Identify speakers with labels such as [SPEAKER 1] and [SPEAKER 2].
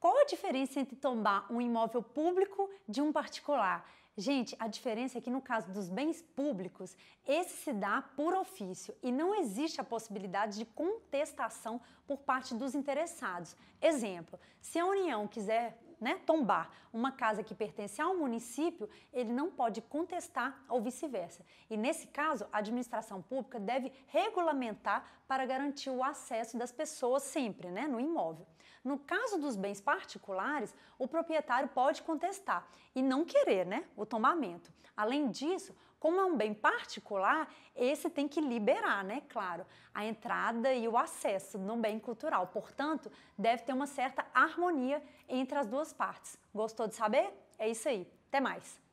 [SPEAKER 1] Qual a diferença entre tombar um imóvel público de um particular? Gente, a diferença é que no caso dos bens públicos, esse se dá por ofício e não existe a possibilidade de contestação por parte dos interessados. Exemplo, se a União quiser né, tombar uma casa que pertence ao município, ele não pode contestar ou vice-versa. E nesse caso, a administração pública deve regulamentar para garantir o acesso das pessoas sempre né, no imóvel. No caso dos bens particulares, o proprietário pode contestar e não querer, né? o tomamento. Além disso, como é um bem particular, esse tem que liberar, né? Claro, a entrada e o acesso no bem cultural. Portanto, deve ter uma certa harmonia entre as duas partes. Gostou de saber? É isso aí. Até mais!